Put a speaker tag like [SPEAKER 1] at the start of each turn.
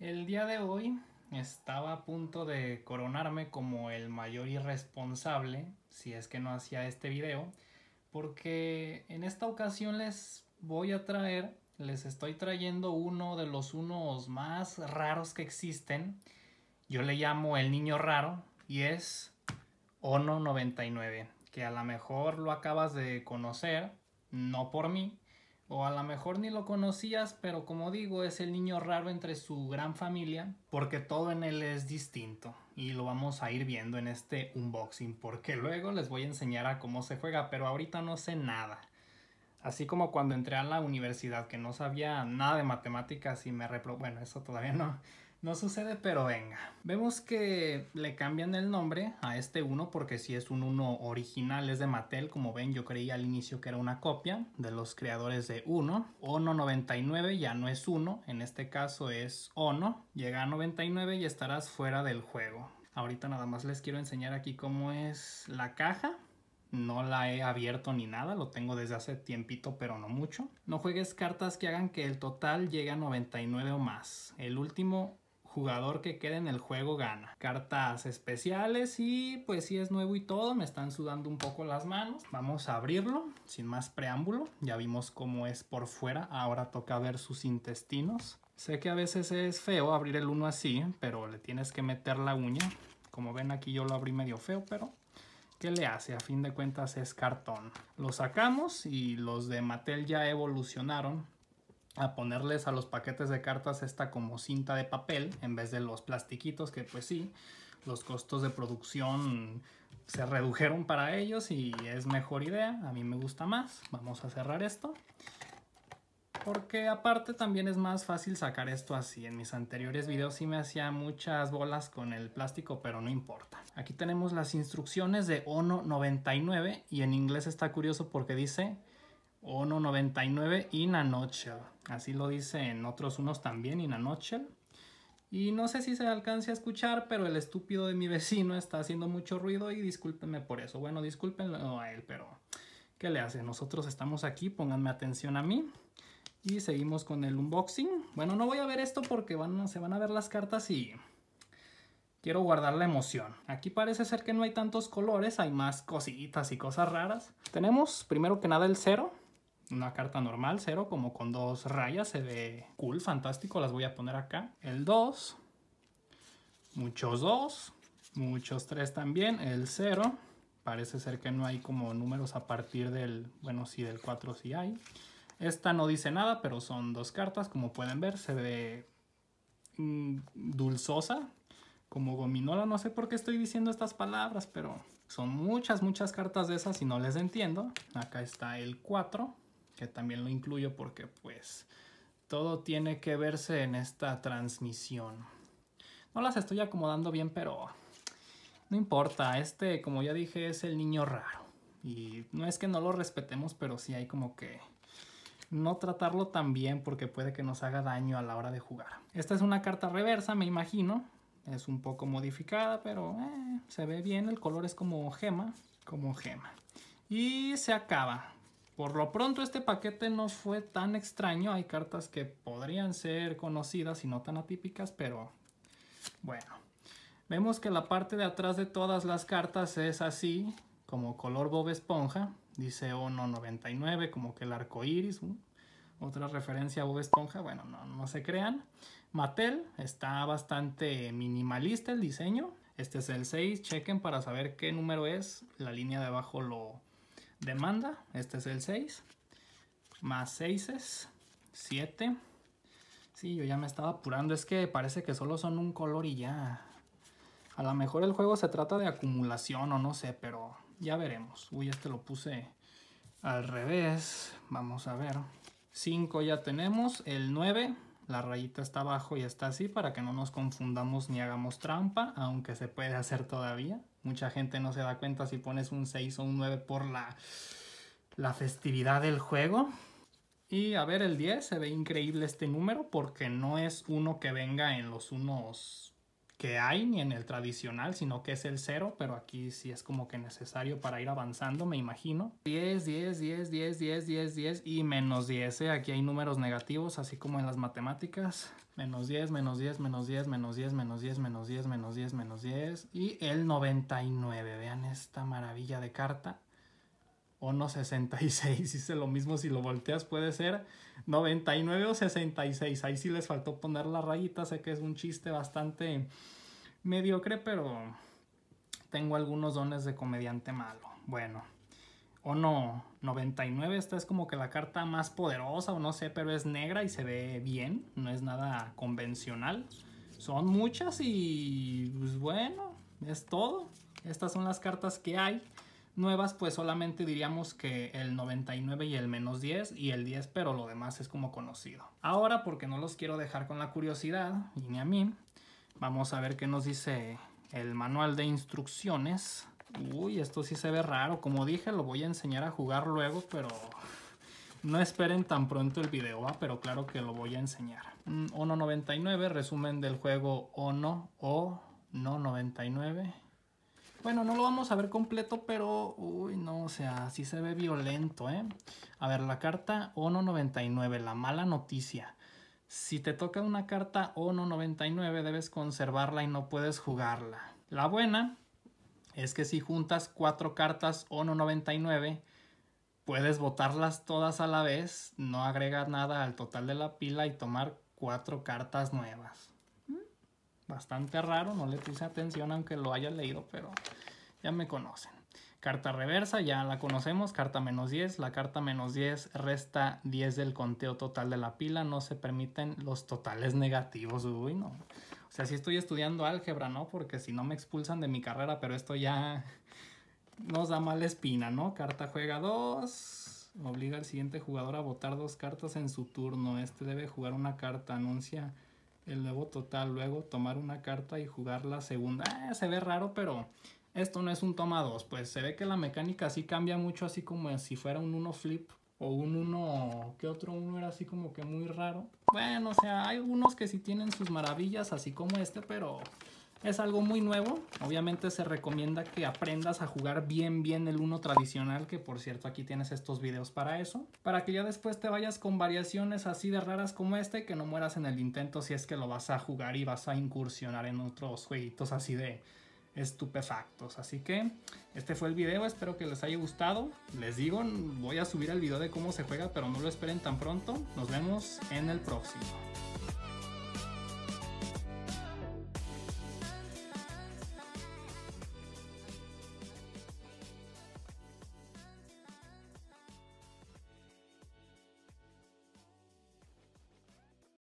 [SPEAKER 1] El día de hoy estaba a punto de coronarme como el mayor irresponsable, si es que no hacía este video, porque en esta ocasión les voy a traer, les estoy trayendo uno de los unos más raros que existen. Yo le llamo el niño raro y es Ono 99, que a lo mejor lo acabas de conocer, no por mí, o a lo mejor ni lo conocías, pero como digo, es el niño raro entre su gran familia, porque todo en él es distinto y lo vamos a ir viendo en este unboxing, porque luego les voy a enseñar a cómo se juega, pero ahorita no sé nada. Así como cuando entré a la universidad que no sabía nada de matemáticas y me repro... Bueno, eso todavía no, no sucede, pero venga. Vemos que le cambian el nombre a este 1 porque si es un 1 original, es de Mattel. Como ven, yo creía al inicio que era una copia de los creadores de 1. Ono 99 ya no es 1, en este caso es Ono. Llega a 99 y estarás fuera del juego. Ahorita nada más les quiero enseñar aquí cómo es la caja. No la he abierto ni nada, lo tengo desde hace tiempito, pero no mucho. No juegues cartas que hagan que el total llegue a 99 o más. El último jugador que quede en el juego gana. Cartas especiales y pues si es nuevo y todo, me están sudando un poco las manos. Vamos a abrirlo sin más preámbulo. Ya vimos cómo es por fuera, ahora toca ver sus intestinos. Sé que a veces es feo abrir el uno así, pero le tienes que meter la uña. Como ven aquí yo lo abrí medio feo, pero ¿Qué le hace? A fin de cuentas es cartón. Lo sacamos y los de Mattel ya evolucionaron a ponerles a los paquetes de cartas esta como cinta de papel en vez de los plastiquitos que pues sí, los costos de producción se redujeron para ellos y es mejor idea, a mí me gusta más. Vamos a cerrar esto. Porque aparte también es más fácil sacar esto así. En mis anteriores videos sí me hacía muchas bolas con el plástico, pero no importa. Aquí tenemos las instrucciones de ONO 99 y en inglés está curioso porque dice ONO 99 in a Así lo dice en otros unos también, in Y no sé si se alcance a escuchar, pero el estúpido de mi vecino está haciendo mucho ruido y discúlpenme por eso. Bueno, discúlpenlo a él, pero ¿qué le hace? Nosotros estamos aquí, pónganme atención a mí. Y seguimos con el unboxing. Bueno, no voy a ver esto porque van, se van a ver las cartas y quiero guardar la emoción. Aquí parece ser que no hay tantos colores, hay más cositas y cosas raras. Tenemos primero que nada el cero. Una carta normal, cero, como con dos rayas, se ve cool, fantástico, las voy a poner acá. El 2, muchos 2, muchos 3 también, el 0, parece ser que no hay como números a partir del, bueno, si del 4 si hay. Esta no dice nada, pero son dos cartas, como pueden ver, se ve mm, dulzosa, como gominola, no sé por qué estoy diciendo estas palabras, pero son muchas, muchas cartas de esas y no les entiendo. Acá está el 4, que también lo incluyo porque pues todo tiene que verse en esta transmisión. No las estoy acomodando bien, pero no importa. Este, como ya dije, es el niño raro. Y no es que no lo respetemos, pero sí hay como que no tratarlo tan bien porque puede que nos haga daño a la hora de jugar. Esta es una carta reversa, me imagino. Es un poco modificada, pero eh, se ve bien. El color es como gema, como gema. Y se acaba. Por lo pronto este paquete no fue tan extraño. Hay cartas que podrían ser conocidas y no tan atípicas, pero bueno. Vemos que la parte de atrás de todas las cartas es así, como color Bob Esponja. Dice ONO 99, como que el arco iris. Otra referencia a Bob Esponja, bueno, no, no se crean. Mattel está bastante minimalista el diseño. Este es el 6, chequen para saber qué número es. La línea de abajo lo demanda. Este es el 6. Más 6 es 7. Sí, yo ya me estaba apurando. Es que parece que solo son un color y ya. A lo mejor el juego se trata de acumulación o no sé, pero ya veremos. Uy, este lo puse al revés. Vamos a ver. 5 ya tenemos. El 9, la rayita está abajo y está así para que no nos confundamos ni hagamos trampa, aunque se puede hacer todavía. Mucha gente no se da cuenta si pones un 6 o un 9 por la, la festividad del juego. Y a ver, el 10 se ve increíble este número porque no es uno que venga en los unos que hay ni en el tradicional, sino que es el cero, pero aquí sí es como que necesario para ir avanzando, me imagino. 10, 10, 10, 10, 10, 10, 10 y menos 10. ¿eh? Aquí hay números negativos, así como en las matemáticas. Menos 10, menos 10, menos 10, menos 10, menos 10, menos 10, menos 10, menos 10. Y el 99. Vean esta maravilla de carta. 66, Hice lo mismo si lo volteas, puede ser 99 o 66. Ahí sí les faltó poner la rayita. Sé que es un chiste bastante mediocre, pero tengo algunos dones de comediante malo. Bueno, o no, 99. Esta es como que la carta más poderosa, o no sé, pero es negra y se ve bien. No es nada convencional. Son muchas y pues bueno, es todo. Estas son las cartas que hay nuevas, pues solamente diríamos que el 99 y el menos 10 y el 10, pero lo demás es como conocido. Ahora, porque no los quiero dejar con la curiosidad, y ni a mí, vamos a ver qué nos dice el manual de instrucciones. Uy, esto sí se ve raro. Como dije, lo voy a enseñar a jugar luego, pero no esperen tan pronto el video, pero claro que lo voy a enseñar. Mm, ono 99, resumen del juego Ono o No 99. Bueno, no lo vamos a ver completo, pero... Uy, no, o sea, sí se ve violento, ¿eh? A ver, la carta 1.99, 99, la mala noticia. Si te toca una carta 1.99, 99, debes conservarla y no puedes jugarla. La buena es que si juntas cuatro cartas 1.99, 99, puedes botarlas todas a la vez, no agregar nada al total de la pila y tomar cuatro cartas nuevas bastante raro, no le puse atención aunque lo haya leído, pero ya me conocen. Carta reversa, ya la conocemos, carta menos 10. La carta menos 10 resta 10 del conteo total de la pila. No se permiten los totales negativos. Uy, no. O sea, sí estoy estudiando álgebra, ¿no? Porque si no me expulsan de mi carrera, pero esto ya nos da mala espina, ¿no? Carta juega 2. Obliga al siguiente jugador a botar dos cartas en su turno. Este debe jugar una carta. Anuncia el nuevo total, luego tomar una carta y jugar la segunda. Ah, se ve raro, pero esto no es un toma 2, pues se ve que la mecánica sí cambia mucho, así como si fuera un uno flip o un uno que otro uno era así como que muy raro. Bueno, o sea, hay unos que sí tienen sus maravillas, así como este, pero es algo muy nuevo, obviamente se recomienda que aprendas a jugar bien bien el uno tradicional, que por cierto aquí tienes estos videos para eso, para que ya después te vayas con variaciones así de raras como este, que no mueras en el intento si es que lo vas a jugar y vas a incursionar en otros jueguitos así de estupefactos. Así que este fue el video, espero que les haya gustado. Les digo, voy a subir el video de cómo se juega, pero no lo esperen tan pronto. Nos vemos en el próximo.